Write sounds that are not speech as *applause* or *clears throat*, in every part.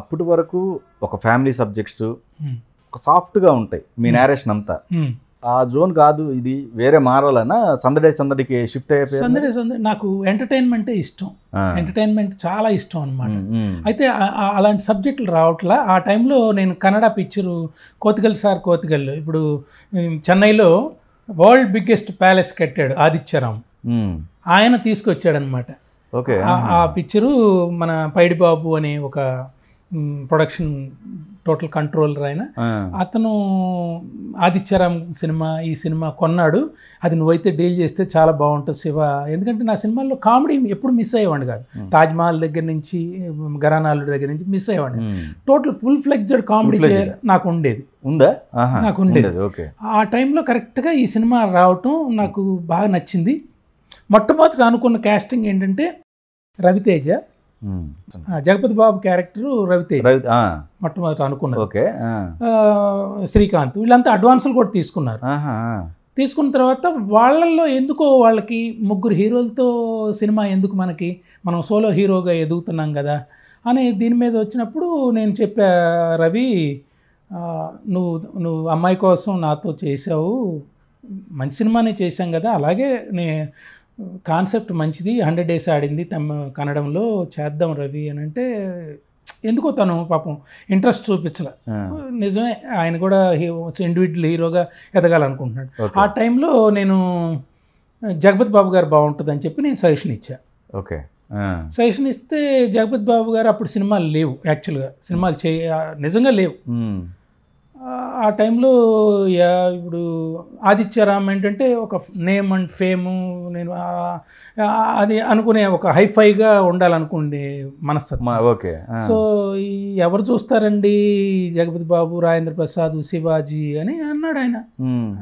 అప్పటి వరకు ఒక ఫ్యామిలీ సబ్జెక్ట్స్ సాఫ్ట్గా ఉంటాయి మీ నేరేషన్ అంతా ఆ జోన్ కాదు ఇది వేరే మారాలన్నా సందడే సందడికి షిఫ్ట్ అయిపోయి సందడే సందడి నాకు ఎంటర్టైన్మెంటే ఇష్టం ఎంటర్టైన్మెంట్ చాలా ఇష్టం అనమాట అయితే అలాంటి సబ్జెక్టులు రావట్లా ఆ టైంలో నేను కన్నడ పిక్చరు కోతిగల్ సార్ కోతిగల్ ఇప్పుడు చెన్నైలో వరల్డ్ బిగ్గెస్ట్ ప్యాలెస్ కట్టాడు ఆదిత్యరామ్ ఆయన తీసుకొచ్చాడనమాట ఓకే ఆ పిక్చరు మన పైడిబాబు అనే ఒక ప్రొడక్షన్ టోటల్ కంట్రోలర్ ఆయన అతను ఆదిత్యరామ్ సినిమా ఈ సినిమా కొన్నాడు అది నువ్వైతే డీల్ చేస్తే చాలా బాగుంటుంది శివ ఎందుకంటే నా సినిమాల్లో కామెడీ ఎప్పుడు మిస్ అయ్యేవాడు కాదు తాజ్మహల్ దగ్గర నుంచి గరానాలు దగ్గర నుంచి మిస్ అయ్యేవాడు టోటల్ ఫుల్ ఫ్లెక్జెడ్ కామెడీ నాకు ఉండేది ఉందా నాకు ఉండేది ఓకే ఆ టైంలో కరెక్ట్గా ఈ సినిమా రావటం నాకు బాగా నచ్చింది మొట్టమొదటి అనుకున్న క్యాస్టింగ్ ఏంటంటే రవితేజ జగపతి బాబు క్యారెక్టర్ రవితేజ మొట్టమొదట అనుకున్నారు ఓకే శ్రీకాంత్ వీళ్ళంతా అడ్వాన్సులు కూడా తీసుకున్నారు తీసుకున్న తర్వాత వాళ్ళల్లో ఎందుకో వాళ్ళకి ముగ్గురు హీరోలతో సినిమా ఎందుకు మనకి మనం సోలో హీరోగా ఎదుగుతున్నాం కదా అని దీని మీద వచ్చినప్పుడు నేను చెప్పా రవి నువ్వు నువ్వు అమ్మాయి కోసం నాతో చేసావు మంచి సినిమానే చేశాం కదా అలాగే నే కాన్సెప్ట్ మంచిది హండ్రెడ్ డేస్ ఆడింది తమ కన్నడంలో చేద్దాం రవి అని అంటే ఎందుకో తను పాపం ఇంట్రెస్ట్ చూపించలే నిజమే ఆయన కూడా ఇండివిజువల్ హీరోగా ఎదగాలనుకుంటున్నాడు ఆ టైంలో నేను జగపతి బాబు గారు బాగుంటుంది అని చెప్పి నేను సజెషన్ ఇచ్చా ఓకే సజెషన్ ఇస్తే జగపతి బాబు గారు అప్పుడు సినిమాలు లేవు యాక్చువల్గా సినిమాలు చే నిజంగా లేవు ఆ టైంలో ఇప్పుడు ఆదిత్యరామ్ ఏంటంటే ఒక నేమ్ అండ్ ఫేము నేను అది అనుకునే ఒక హైఫైగా ఉండాలనుకుండే మనస్తత్వం ఓకే సో ఎవరు చూస్తారండి జగపతి బాబు రాజేంద్ర ప్రసాద్ శివాజీ అని అన్నాడు ఆయన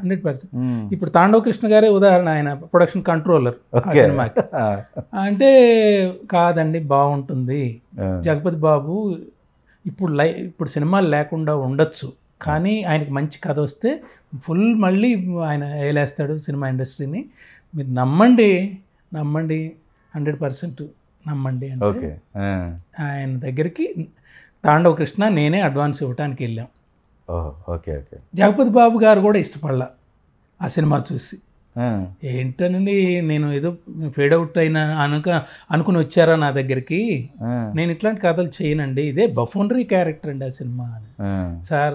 హండ్రెడ్ పర్సెంట్ ఇప్పుడు తాండవ కృష్ణ గారే ఉదాహరణ ఆయన ప్రొడక్షన్ కంట్రోలర్ సినిమాకి అంటే కాదండి బాగుంటుంది జగపతి బాబు ఇప్పుడు లై ఇప్పుడు సినిమాలు లేకుండా ఉండొచ్చు కానీ ఆయనకి మంచి కథ వస్తే ఫుల్ మళ్ళీ ఆయన వేలేస్తాడు సినిమా ఇండస్ట్రీని మీరు నమ్మండి నమ్మండి హండ్రెడ్ పర్సెంట్ నమ్మండి అంటే ఆయన దగ్గరికి తాండవ కృష్ణ నేనే అడ్వాన్స్ ఇవ్వడానికి వెళ్ళాం ఓకే ఓకే జగపతి బాబు గారు కూడా ఇష్టపడాల ఆ సినిమా చూసి ఏంటనండి నేను ఏదో ఫేడ్ అవుట్ అయినా అనుక అనుకుని వచ్చారా నా దగ్గరికి నేను ఇట్లాంటి కథలు చేయనండి ఇదే బఫోనరీ క్యారెక్టర్ అండి ఆ సినిమా సార్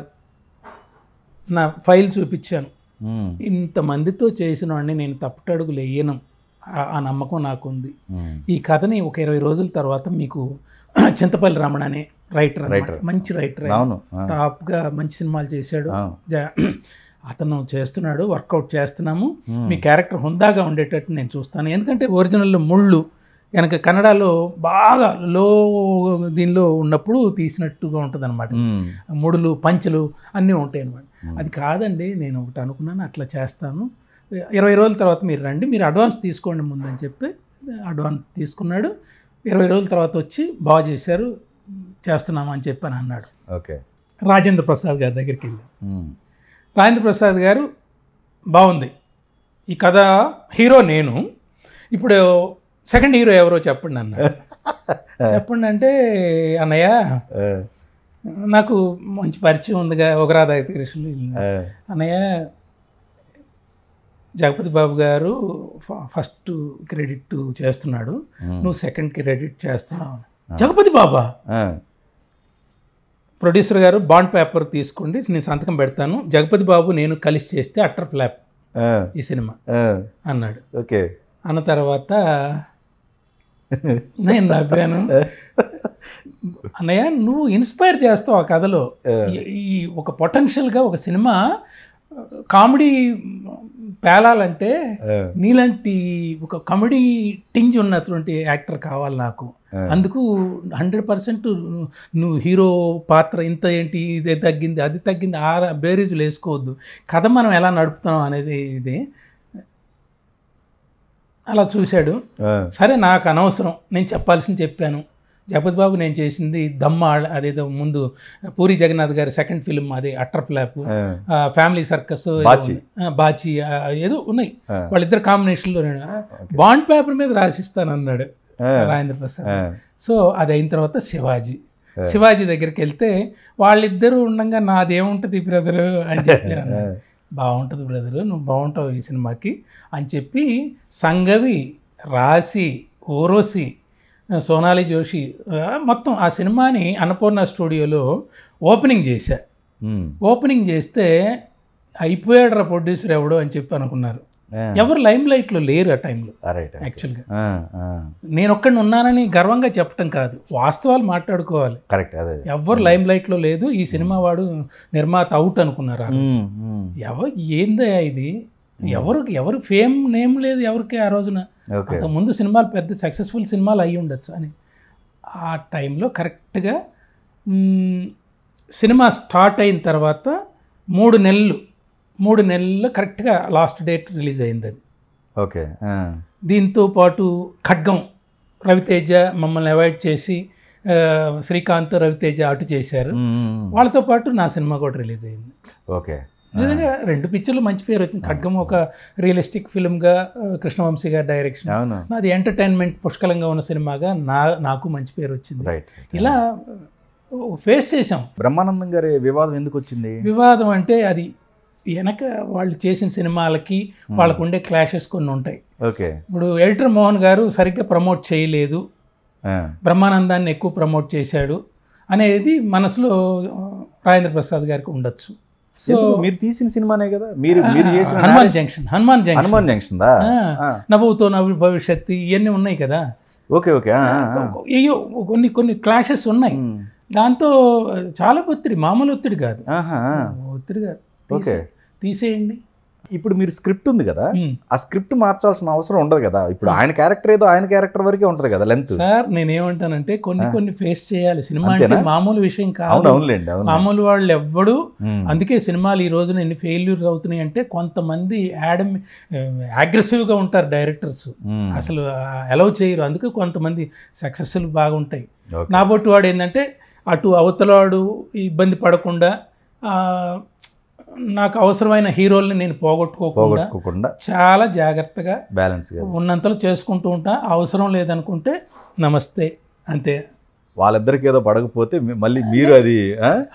నా ఫైల్ చూపించాను ఇంతమందితో చేసిన వాడిని నేను తప్పటడుగు వేయను ఆ నమ్మకం నాకుంది ఈ కథని ఒక ఇరవై రోజుల తర్వాత మీకు *clears throat* చింతపల్లి రమణ అనే రైటర్ మంచి రైటర్ టాప్గా మంచి సినిమాలు చేశాడు *clears throat* అతను చేస్తున్నాడు వర్కౌట్ చేస్తున్నాము మీ క్యారెక్టర్ హుందాగా ఉండేటట్టు నేను చూస్తాను ఎందుకంటే ఒరిజినల్లో ముళ్ళు కనుక కన్నడలో బాగా లో దీనిలో ఉన్నప్పుడు తీసినట్టుగా ఉంటుంది అనమాట ముడులు పంచలు అన్నీ ఉంటాయి అనమాట అది కాదండి నేను ఒకటి అనుకున్నాను అట్లా చేస్తాను ఇరవై రోజుల తర్వాత మీరు రండి మీరు అడ్వాన్స్ తీసుకోండి ముందని చెప్పి అడ్వాన్స్ తీసుకున్నాడు ఇరవై రోజుల తర్వాత వచ్చి బాగా చేశారు చేస్తున్నాము అని చెప్పి అని అన్నాడు ఓకే రాజేంద్ర ప్రసాద్ గారి దగ్గరికి వెళ్ళాం రాజేంద్ర ప్రసాద్ గారు బాగుంది ఈ కథ హీరో నేను ఇప్పుడు సెకండ్ హీరో ఎవరో చెప్పండి అన్న *laughs* చెప్పండి అంటే అన్నయ్య నాకు మంచి పరిచయం ఉందిగా ఒక అయితే కృష్ణుడు అన్నయ్య జగపతి బాబు గారు ఫస్ట్ క్రెడిట్ చేస్తున్నాడు నువ్వు సెకండ్ క్రెడిట్ చేస్తున్నావు జగపతి బాబా ప్రొడ్యూసర్ గారు బాండ్ పేపర్ తీసుకోండి నేను సంతకం పెడతాను జగపతి బాబు నేను కలిసి చేస్తే అట్టర్ ఫ్లాప్ ఈ సినిమా అన్నాడు ఓకే అన్న తర్వాత నేను నవ్వాను అన్నయ్య నువ్వు ఇన్స్పైర్ చేస్తావు ఆ కథలో ఈ ఒక పొటెన్షియల్గా ఒక సినిమా కామెడీ పేలాలంటే నీలాంటి ఒక కామెడీ టింజ్ ఉన్నటువంటి యాక్టర్ కావాలి నాకు అందుకు హండ్రెడ్ పర్సెంట్ నువ్వు హీరో పాత్ర ఇంత ఏంటి ఇదే తగ్గింది అది తగ్గింది ఆ బేరీజులు వేసుకోవద్దు కథ మనం ఎలా నడుపుతున్నాం అనేది ఇది అలా చూశాడు సరే నాకు అనవసరం నేను చెప్పాల్సింది చెప్పాను జగపతి బాబు నేను చేసింది దమ్మ అదేదో ముందు పూరి జగన్నాథ్ గారి సెకండ్ ఫిల్మ్ అది utter flop family circus Bachi ఏదో ఉన్నాయి వాళ్ళిద్దరు కాంబినేషన్లో నేను బాండ్ పేపర్ మీద రాసిస్తాను అన్నాడు రాజేంద్ర ప్రసాద్ సో అది అయిన తర్వాత శివాజీ శివాజీ దగ్గరికి వెళ్తే వాళ్ళిద్దరూ ఉండగా నాదేముంటుంది బ్రదరు అని చెప్పారు బాగుంటుంది బ్రదర్ నువ్వు బాగుంటావు ఈ సినిమాకి అని చెప్పి సంగవి రాసి ఓరోసి సోనాలి జోషి మొత్తం ఆ సినిమాని అన్నపూర్ణ స్టూడియోలో ఓపెనింగ్ చేశా ఓపెనింగ్ చేస్తే అయిపోయాడు రా ప్రొడ్యూసర్ ఎవడో అని చెప్పి అనుకున్నారు ఎవరు లైమ్ లైట్ లో లేరు ఆ టైంలో యాక్చువల్గా నేను ఒక్కడిని ఉన్నానని గర్వంగా చెప్పటం కాదు వాస్తవాలు మాట్లాడుకోవాలి కరెక్ట్ ఎవరు hmm. లైమ్ లైట్ లో లేదు ఈ సినిమా hmm. వాడు నిర్మాత అవుట్ అనుకున్నారు hmm, ఎవరు ఏందయ్యా ఇది ఎవరు ఎవరు ఫేమ్ నేమ్ లేదు ఎవరికి ఆ రోజున అంత ముందు సినిమాలు పెద్ద సక్సెస్ఫుల్ సినిమాలు అయి ఉండొచ్చు అని ఆ టైంలో కరెక్ట్గా సినిమా స్టార్ట్ అయిన తర్వాత మూడు నెలలు మూడు నెలల్లో కరెక్ట్గా లాస్ట్ డేట్ రిలీజ్ అయింది అది ఓకే దీంతో పాటు ఖడ్గం రవితేజ మమ్మల్ని అవాయిడ్ చేసి శ్రీకాంత్ రవితేజ అటు చేశారు వాళ్ళతో పాటు నా సినిమా కూడా రిలీజ్ అయింది ఓకే నిజంగా రెండు పిక్చర్లు మంచి పేరు వచ్చింది ఖడ్గం ఒక రియలిస్టిక్ ఫిల్మ్గా కృష్ణవంశీ గారి డైరెక్షన్ నాది ఎంటర్టైన్మెంట్ పుష్కలంగా ఉన్న సినిమాగా నా నాకు మంచి పేరు వచ్చింది ఇలా ఫేస్ చేసాం బ్రహ్మానందం గారి వివాదం ఎందుకు వచ్చింది వివాదం అంటే అది వెనక వాళ్ళు చేసిన సినిమాలకి వాళ్ళకు ఉండే క్లాషెస్ కొన్ని ఉంటాయి ఓకే ఇప్పుడు ఎడిటర్ మోహన్ గారు సరిగ్గా ప్రమోట్ చేయలేదు బ్రహ్మానందాన్ని ఎక్కువ ప్రమోట్ చేశాడు అనేది మనసులో రాజేంద్ర ప్రసాద్ గారికి ఉండొచ్చు సో మీరు తీసిన సినిమానే కదా మీరు మీరు చేసిన Hanuman junction Hanuman junction Hanuman junction నవ్వుతో నవ్వు భవిష్యత్తు ఇవన్నీ ఉన్నాయి కదా ఓకే ఓకే అయ్యో కొన్ని కొన్ని క్లాషెస్ ఉన్నాయి దాంతో చాలా ఒత్తిడి మామూలు ఒత్తిడి కాదు ఒత్తిడి కాదు ఓకే తీసేయండి ఇప్పుడు మీరు స్క్రిప్ట్ ఉంది కదా ఆ స్క్రిప్ట్ మార్చాల్సిన అవసరం ఉండదు కదా ఇప్పుడు ఆయన క్యారెక్టర్ ఏదో ఆయన క్యారెక్టర్ వరకే ఉంటుంది కదా లెంత్ సార్ నేనేమంటానంటే కొన్ని కొన్ని ఫేస్ చేయాలి సినిమా అంటే మామూలు విషయం కాదు మామూలు వాళ్ళు ఎవ్వడు అందుకే సినిమాలు ఈ రోజున ఎన్ని ఫెయిల్యూర్ అవుతున్నాయి అంటే కొంతమంది యాడమ్ అగ్రెసివ్గా ఉంటారు డైరెక్టర్స్ అసలు అలౌ చేయరు అందుకే కొంతమంది సక్సెస్ఫుల్ బాగుంటాయి నా బొట్టు వాడు ఏంటంటే అటు అవతలవాడు ఇబ్బంది పడకుండా నాకు అవసరమైన హీరోల్ని నేను పోగొట్టుకోకుండా చాలా జాగ్రత్తగా బ్యాలెన్స్ ఉన్నంతలో చేసుకుంటూ ఉంటా అవసరం లేదనుకుంటే నమస్తే అంతే వాళ్ళిద్దరికి ఏదో పడకపోతే మళ్ళీ మీరు అది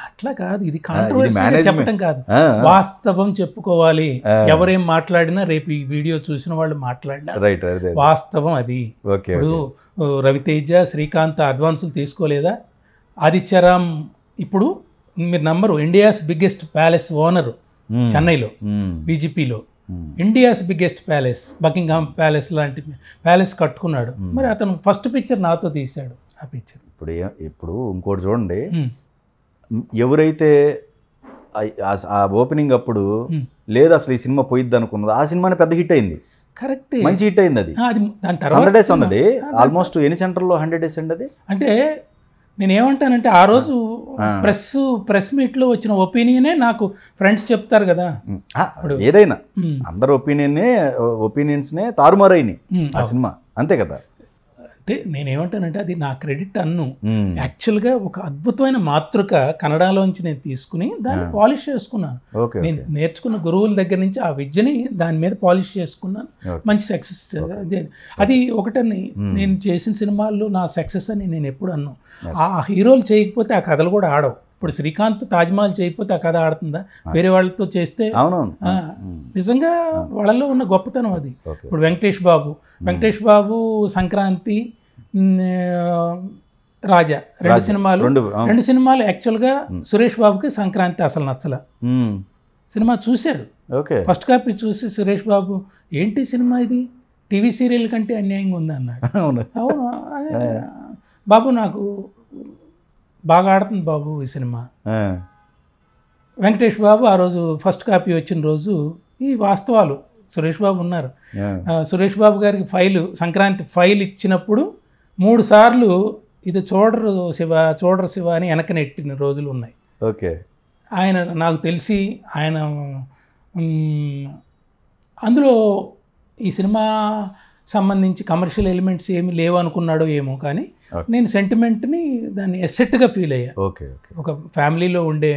అట్లా కాదు ఇది చెప్పడం కాదు వాస్తవం చెప్పుకోవాలి ఎవరేం మాట్లాడినా రేపు ఈ వీడియో చూసిన వాళ్ళు మాట్లాడినా వాస్తవం అది ఇప్పుడు రవితేజ శ్రీకాంత్ అడ్వాన్సులు తీసుకోలేదా ఆదిత్యరామ్ ఇప్పుడు మీరు number India's biggest palace owner చెన్నైలో బీజేపీలో India's biggest palace Buckingham palace లాంటి ప్యాలెస్ కట్టుకున్నాడు hmm. మరి అతను ఫస్ట్ పిక్చర్ నాతో తీశాడు ఆ పిక్చర్ ఇప్పుడు ఇప్పుడు ఇంకోటి చూడండి hmm. ఎవరైతే ఆ ఓపెనింగ్ అప్పుడు hmm. లేదు అసలు ఈ సినిమా పోయిద్ది అనుకున్నది ఆ సినిమా పెద్ద హిట్ అయింది కరెక్ట్ మంచి హిట్ అయింది అది హండ్రెడ్ డేస్ ఉన్నది ఆల్మోస్ట్ ఎన్ని సెంటర్లో హండ్రెడ్ డేస్ అండి అది అంటే నేను ఏమంటానంటే ఆ రోజు ప్రెస్ ప్రెస్ మీట్లో వచ్చిన ఒపీనియనే నాకు ఫ్రెండ్స్ చెప్తారు కదా ఏదైనా అందరు ఒపీనియన్నే ఒపీనియన్స్నే తారుమారైనాయి ఆ సినిమా అంతే కదా అంటే నేనేమంటానంటే అది నా క్రెడిట్ అన్ను యాక్చువల్గా ఒక అద్భుతమైన మాతృక కన్నడలోంచి నేను తీసుకుని దాన్ని పాలిష్ చేసుకున్నాను నేను నేర్చుకున్న గురువుల దగ్గర నుంచి ఆ విద్యని దాని మీద పాలిష్ చేసుకున్నాను మంచి సక్సెస్ అది ఒకటని నేను చేసిన సినిమాల్లో నా సక్సెస్ అని నేను ఎప్పుడు అన్ను ఆ హీరోలు చేయకపోతే ఆ కథలు కూడా ఆడవు ఇప్పుడు శ్రీకాంత్ తాజ్మహల్ చేయకపోతే ఆ కథ ఆడుతుందా వేరే వాళ్ళతో చేస్తే అవునవును నిజంగా వాళ్ళలో ఉన్న గొప్పతనం అది ఇప్పుడు వెంకటేష్ బాబు వెంకటేష్ బాబు సంక్రాంతి రాజా రెండు సినిమాలు రెండు సినిమాలు యాక్చువల్గా సురేష్ బాబుకి సంక్రాంతి అసలు నచ్చల సినిమా చూశాడు ఓకే ఫస్ట్ కాపీ చూసి సురేష్ బాబు ఏంటి సినిమా ఇది టీవీ సీరియల్ కంటే అన్యాయంగా ఉంది అన్నాడు *laughs* అవును బాబు నాకు బాగా ఆడుతుంది బాబు ఈ సినిమా వెంకటేష్ బాబు ఆ రోజు ఫస్ట్ కాపీ వచ్చిన రోజు ఈ వాస్తవాలు సురేష్ బాబు ఉన్నారు సురేష్ బాబు గారికి ఫైలు సంక్రాంతి ఫైల్ ఇచ్చినప్పుడు మూడు సార్లు ఇది చూడరు శివ చూడరు శివ అని వెనకనెట్టిన రోజులు ఉన్నాయి ఓకే ఆయన నాకు తెలిసి ఆయన అందులో ఈ సినిమా సంబంధించి కమర్షియల్ ఎలిమెంట్స్ ఏమి లేవు అనుకున్నాడో ఏమో కానీ నేను సెంటిమెంట్ని దాన్ని ఎస్సెట్గా ఫీల్ అయ్యా ఓకే ఒక ఫ్యామిలీలో ఉండే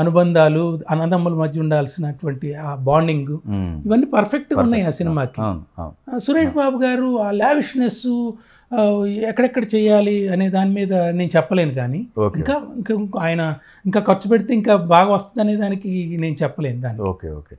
అనుబంధాలు అన్నదమ్ముల మధ్య ఉండాల్సినటువంటి ఆ బాండింగ్ hmm. ఇవన్నీ పర్ఫెక్ట్గా ఉన్నాయి ఆ సినిమాకి సురేష్ బాబు గారు ఆ లావిష్నెస్ ఎక్కడెక్కడ చేయాలి అనే దాని మీద నేను చెప్పలేను కానీ ఇంకా ఇంకా ఆయన ఇంకా ఖర్చు పెడితే ఇంకా బాగా వస్తుంది అనే దానికి నేను చెప్పలేను దాన్ని ఓకే ఓకే